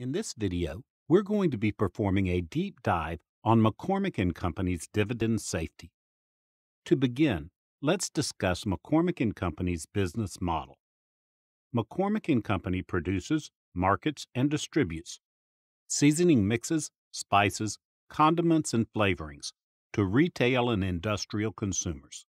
In this video, we're going to be performing a deep dive on McCormick & Company's dividend safety. To begin, let's discuss McCormick & Company's business model. McCormick & Company produces, markets, and distributes seasoning mixes, spices, condiments, and flavorings to retail and industrial consumers.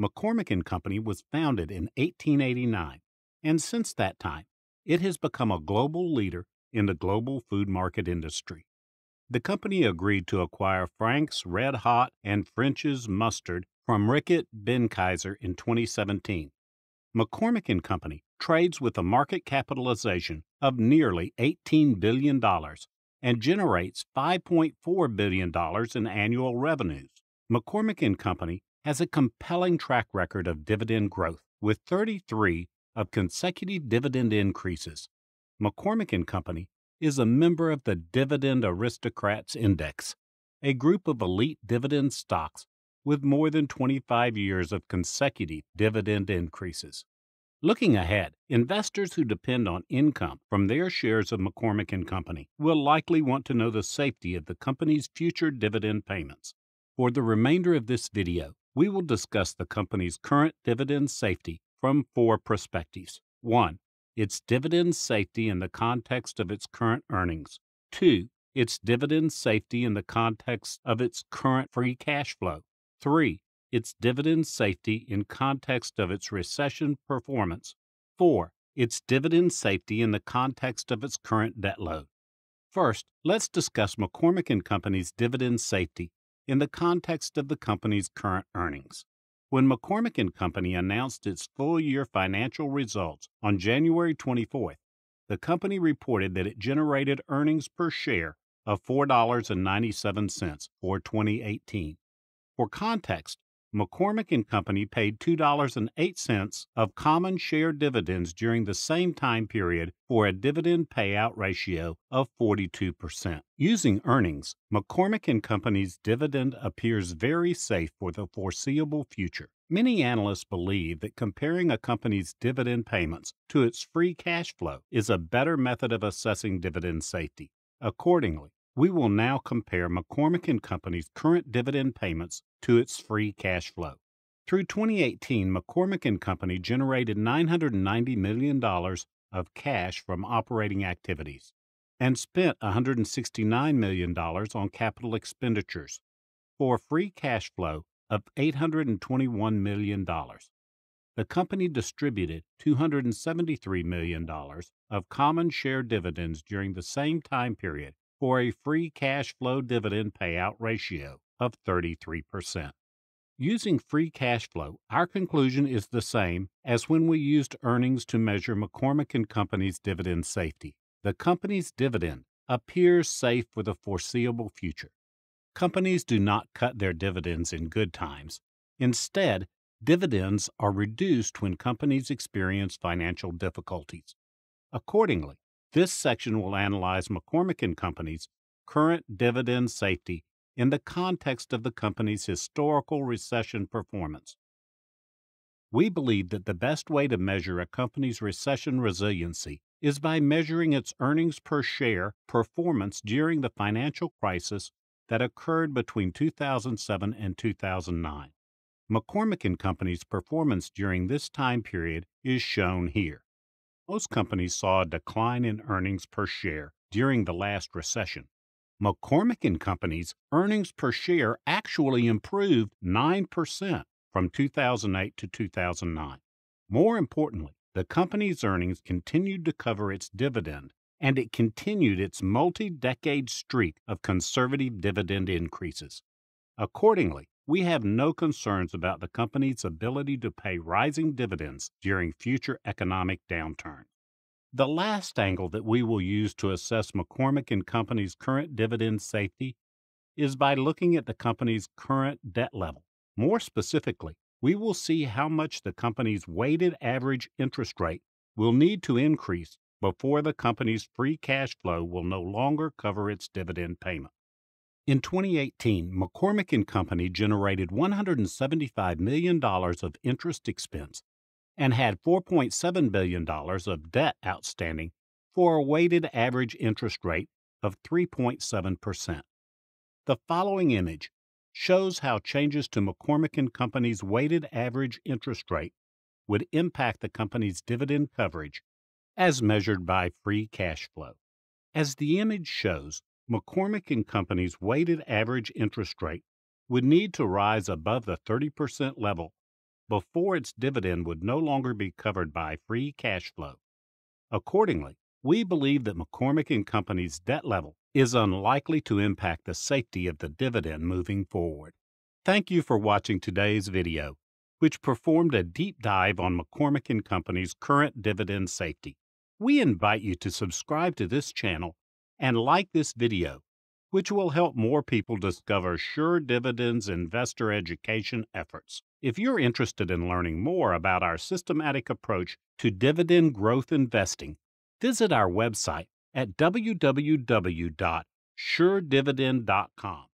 McCormick & Company was founded in 1889, and since that time, it has become a global leader in the global food market industry. The company agreed to acquire Frank's Red Hot and French's Mustard from Rickett Benkaiser in 2017. McCormick and Company trades with a market capitalization of nearly $18 billion and generates $5.4 billion in annual revenues. McCormick and Company has a compelling track record of dividend growth with 33 of consecutive dividend increases McCormick and Company is a member of the Dividend Aristocrats Index, a group of elite dividend stocks with more than 25 years of consecutive dividend increases. Looking ahead, investors who depend on income from their shares of McCormick and Company will likely want to know the safety of the company's future dividend payments. For the remainder of this video, we will discuss the company's current dividend safety from four perspectives. 1 its dividend safety in the context of its current earnings. Two, its dividend safety in the context of its current free cash flow. Three, its dividend safety in context of its recession performance. Four, its dividend safety in the context of its current debt load. First, let's discuss McCormick & Company's dividend safety in the context of the company's current earnings. When McCormick and Company announced its full year financial results on January 24th, the company reported that it generated earnings per share of $4.97 for 2018. For context, McCormick and Company paid $2.08 of common share dividends during the same time period for a dividend payout ratio of 42%. Using earnings, McCormick and Company's dividend appears very safe for the foreseeable future. Many analysts believe that comparing a company's dividend payments to its free cash flow is a better method of assessing dividend safety. Accordingly, we will now compare McCormick and Company's current dividend payments to its free cash flow. Through 2018, McCormick and Company generated $990 million of cash from operating activities and spent $169 million on capital expenditures for free cash flow of $821 million. The company distributed $273 million of common share dividends during the same time period for a free cash flow dividend payout ratio of 33%. Using free cash flow, our conclusion is the same as when we used earnings to measure McCormick and Company's dividend safety. The company's dividend appears safe for the foreseeable future. Companies do not cut their dividends in good times. Instead, dividends are reduced when companies experience financial difficulties. Accordingly, this section will analyze McCormick and Company's current dividend safety in the context of the company's historical recession performance. We believe that the best way to measure a company's recession resiliency is by measuring its earnings per share performance during the financial crisis that occurred between 2007 and 2009. McCormick and Company's performance during this time period is shown here. Most companies saw a decline in earnings per share during the last recession. McCormick and Company's earnings per share actually improved 9% from 2008 to 2009. More importantly, the company's earnings continued to cover its dividend, and it continued its multi decade streak of conservative dividend increases. Accordingly, we have no concerns about the company's ability to pay rising dividends during future economic downturns. The last angle that we will use to assess McCormick and Company's current dividend safety is by looking at the company's current debt level. More specifically, we will see how much the company's weighted average interest rate will need to increase before the company's free cash flow will no longer cover its dividend payment. In 2018, McCormick and Company generated $175 million of interest expense and had $4.7 billion of debt outstanding for a weighted average interest rate of 3.7%. The following image shows how changes to McCormick and Company's weighted average interest rate would impact the company's dividend coverage as measured by free cash flow. As the image shows, McCormick and Company's weighted average interest rate would need to rise above the 30% level before its dividend would no longer be covered by free cash flow. Accordingly, we believe that McCormick and Company's debt level is unlikely to impact the safety of the dividend moving forward. Thank you for watching today's video, which performed a deep dive on McCormick and Company's current dividend safety. We invite you to subscribe to this channel and like this video, which will help more people discover Sure Dividends investor education efforts. If you're interested in learning more about our systematic approach to dividend growth investing, visit our website at www.suredividend.com.